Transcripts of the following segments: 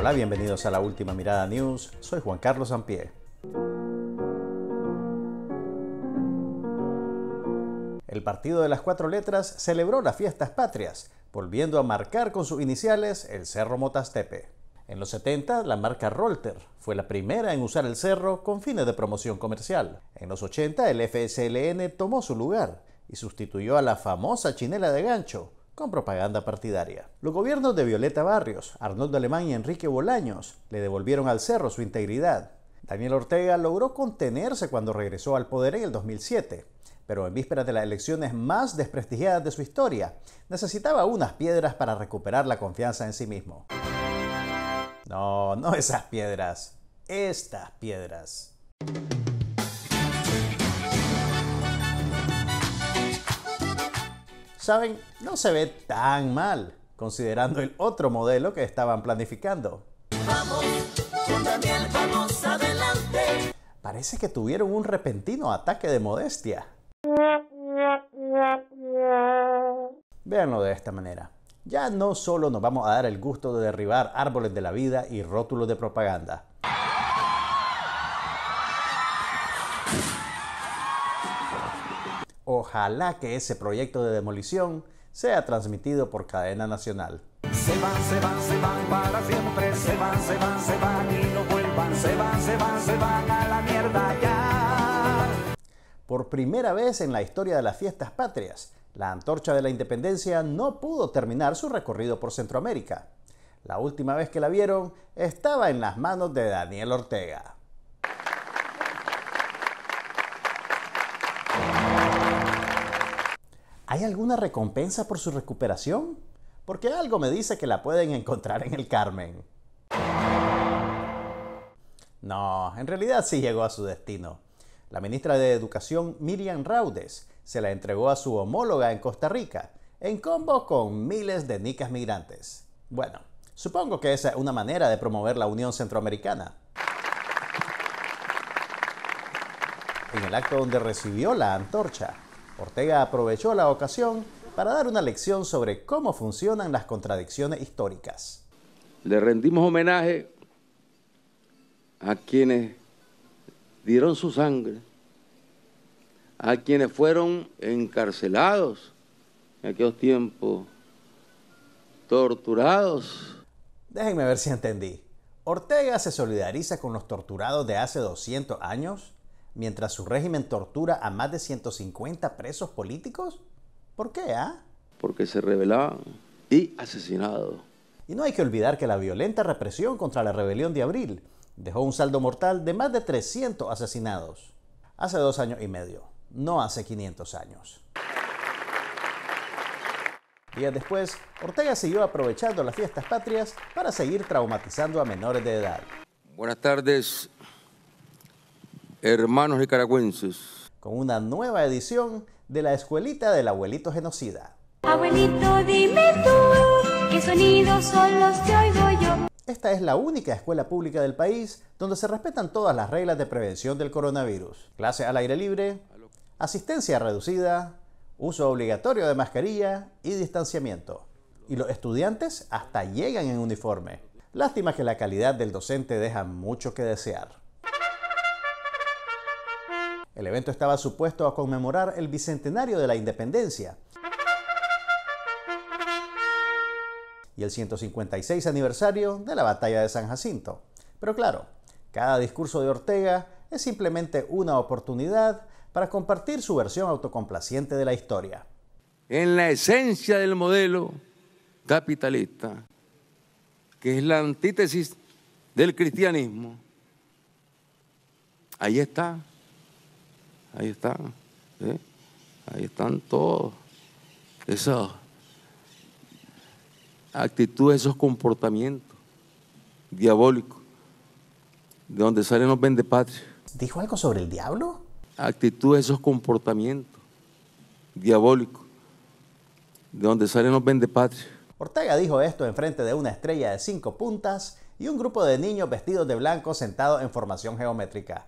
Hola, bienvenidos a la última mirada news. Soy Juan Carlos Ampié. El Partido de las Cuatro Letras celebró las fiestas patrias, volviendo a marcar con sus iniciales el Cerro Motastepe. En los 70, la marca Rolter fue la primera en usar el cerro con fines de promoción comercial. En los 80, el FSLN tomó su lugar y sustituyó a la famosa chinela de gancho, con propaganda partidaria. Los gobiernos de Violeta Barrios, Arnoldo Alemán y Enrique Bolaños le devolvieron al cerro su integridad. Daniel Ortega logró contenerse cuando regresó al poder en el 2007, pero en vísperas de las elecciones más desprestigiadas de su historia, necesitaba unas piedras para recuperar la confianza en sí mismo. No, no esas piedras, estas piedras. saben, no se ve tan mal, considerando el otro modelo que estaban planificando. Parece que tuvieron un repentino ataque de modestia. Veanlo de esta manera. Ya no solo nos vamos a dar el gusto de derribar árboles de la vida y rótulos de propaganda ojalá que ese proyecto de demolición sea transmitido por cadena nacional. para siempre, se van, se van, se van vuelvan, se van, se van, se van a la Por primera vez en la historia de las fiestas patrias, la antorcha de la independencia no pudo terminar su recorrido por Centroamérica. La última vez que la vieron estaba en las manos de Daniel Ortega. ¿Hay alguna recompensa por su recuperación? Porque algo me dice que la pueden encontrar en el Carmen. No, en realidad sí llegó a su destino. La ministra de Educación, Miriam Raudes, se la entregó a su homóloga en Costa Rica, en combo con miles de nicas migrantes. Bueno, supongo que esa es una manera de promover la Unión Centroamericana. En el acto donde recibió la antorcha, Ortega aprovechó la ocasión para dar una lección sobre cómo funcionan las contradicciones históricas. Le rendimos homenaje a quienes dieron su sangre, a quienes fueron encarcelados en aquellos tiempos, torturados. Déjenme ver si entendí. ¿Ortega se solidariza con los torturados de hace 200 años? mientras su régimen tortura a más de 150 presos políticos? ¿Por qué, ah? Porque se rebelaban y asesinados. Y no hay que olvidar que la violenta represión contra la rebelión de abril dejó un saldo mortal de más de 300 asesinados. Hace dos años y medio, no hace 500 años. Días después, Ortega siguió aprovechando las fiestas patrias para seguir traumatizando a menores de edad. Buenas tardes, hermanos nicaragüenses. Con una nueva edición de la Escuelita del Abuelito Genocida. Abuelito, dime tú, ¿qué sonidos son los que oigo yo? Esta es la única escuela pública del país donde se respetan todas las reglas de prevención del coronavirus. Clase al aire libre, asistencia reducida, uso obligatorio de mascarilla y distanciamiento. Y los estudiantes hasta llegan en uniforme. Lástima que la calidad del docente deja mucho que desear. El evento estaba supuesto a conmemorar el bicentenario de la independencia y el 156 aniversario de la batalla de San Jacinto. Pero claro, cada discurso de Ortega es simplemente una oportunidad para compartir su versión autocomplaciente de la historia. En la esencia del modelo capitalista, que es la antítesis del cristianismo, ahí está ahí están, ¿eh? ahí están todos. Esa actitud, esos comportamientos diabólicos, de donde salen los patria. ¿Dijo algo sobre el diablo? Actitudes, esos comportamientos diabólicos, de donde salen los patria? Ortega dijo esto enfrente de una estrella de cinco puntas y un grupo de niños vestidos de blanco sentados en formación geométrica.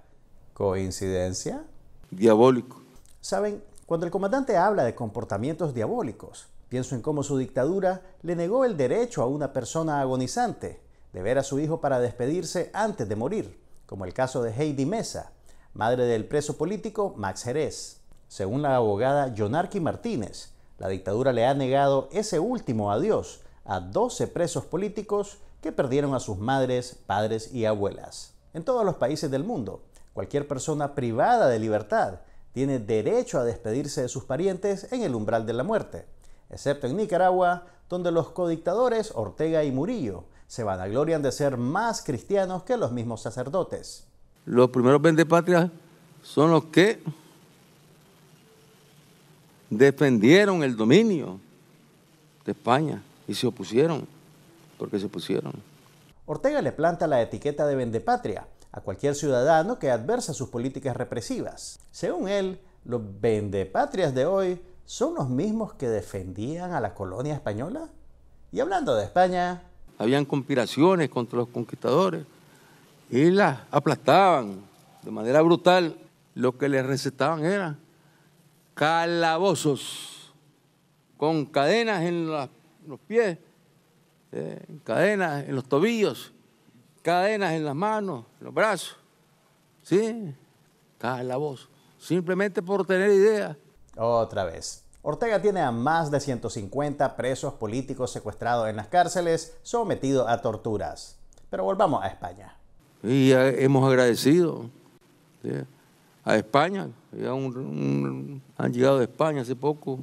¿Coincidencia? diabólico. Saben, cuando el comandante habla de comportamientos diabólicos, pienso en cómo su dictadura le negó el derecho a una persona agonizante de ver a su hijo para despedirse antes de morir, como el caso de Heidi Mesa, madre del preso político Max Jerez. Según la abogada Jonarqui Martínez, la dictadura le ha negado ese último adiós a 12 presos políticos que perdieron a sus madres, padres y abuelas. En todos los países del mundo, Cualquier persona privada de libertad tiene derecho a despedirse de sus parientes en el umbral de la muerte, excepto en Nicaragua, donde los codictadores Ortega y Murillo se vanaglorian de ser más cristianos que los mismos sacerdotes. Los primeros vendepatrias son los que defendieron el dominio de España y se opusieron, porque se opusieron. Ortega le planta la etiqueta de vendepatria a cualquier ciudadano que adversa sus políticas represivas. Según él, los vendepatrias de hoy son los mismos que defendían a la colonia española. Y hablando de España... Habían conspiraciones contra los conquistadores y las aplastaban de manera brutal. Lo que les recetaban era calabozos con cadenas en, los pies, eh, cadenas en los tobillos cadenas en las manos, en los brazos, ¿sí? voz, simplemente por tener idea. Otra vez. Ortega tiene a más de 150 presos políticos secuestrados en las cárceles, sometidos a torturas. Pero volvamos a España. Y hemos agradecido a España, han llegado de España hace poco,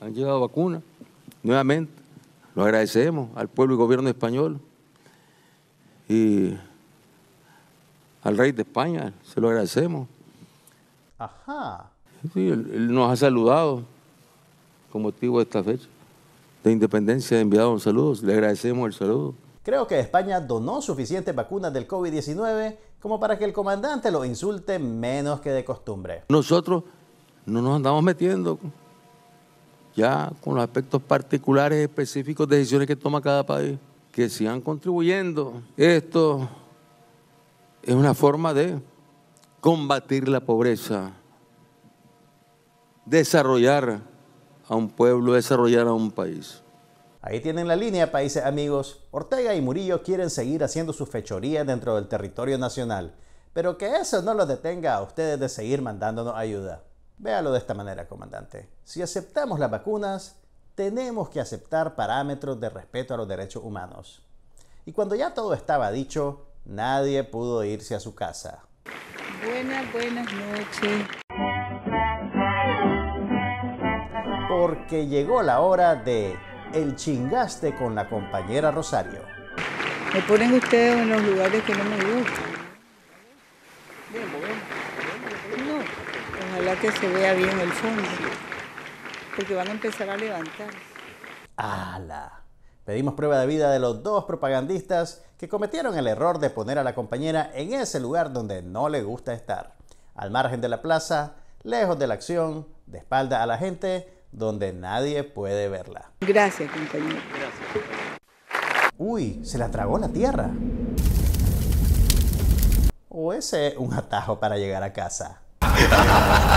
han llegado vacunas, nuevamente. Lo agradecemos al pueblo y gobierno español y al rey de España se lo agradecemos. Ajá. Sí, él, nos ha saludado con motivo de esta fecha de independencia. ha Enviado un saludo, le agradecemos el saludo. Creo que España donó suficientes vacunas del COVID-19 como para que el comandante lo insulte menos que de costumbre. Nosotros no nos andamos metiendo ya con los aspectos particulares específicos de decisiones que toma cada país que sigan contribuyendo. Esto es una forma de combatir la pobreza, desarrollar a un pueblo, desarrollar a un país. Ahí tienen la línea, países amigos. Ortega y Murillo quieren seguir haciendo su fechoría dentro del territorio nacional, pero que eso no los detenga a ustedes de seguir mandándonos ayuda. Véalo de esta manera, comandante. Si aceptamos las vacunas, tenemos que aceptar parámetros de respeto a los derechos humanos. Y cuando ya todo estaba dicho, nadie pudo irse a su casa. Buenas, buenas noches. Porque llegó la hora de el chingaste con la compañera Rosario. Me ponen ustedes en los lugares que no me gustan. Bien, pues, No, ojalá que se vea bien el fondo porque van a empezar a levantar. ¡Hala! Pedimos prueba de vida de los dos propagandistas que cometieron el error de poner a la compañera en ese lugar donde no le gusta estar, al margen de la plaza, lejos de la acción, de espalda a la gente, donde nadie puede verla. Gracias, compañero. Gracias. Uy, se la tragó la tierra. O ese es un atajo para llegar a casa.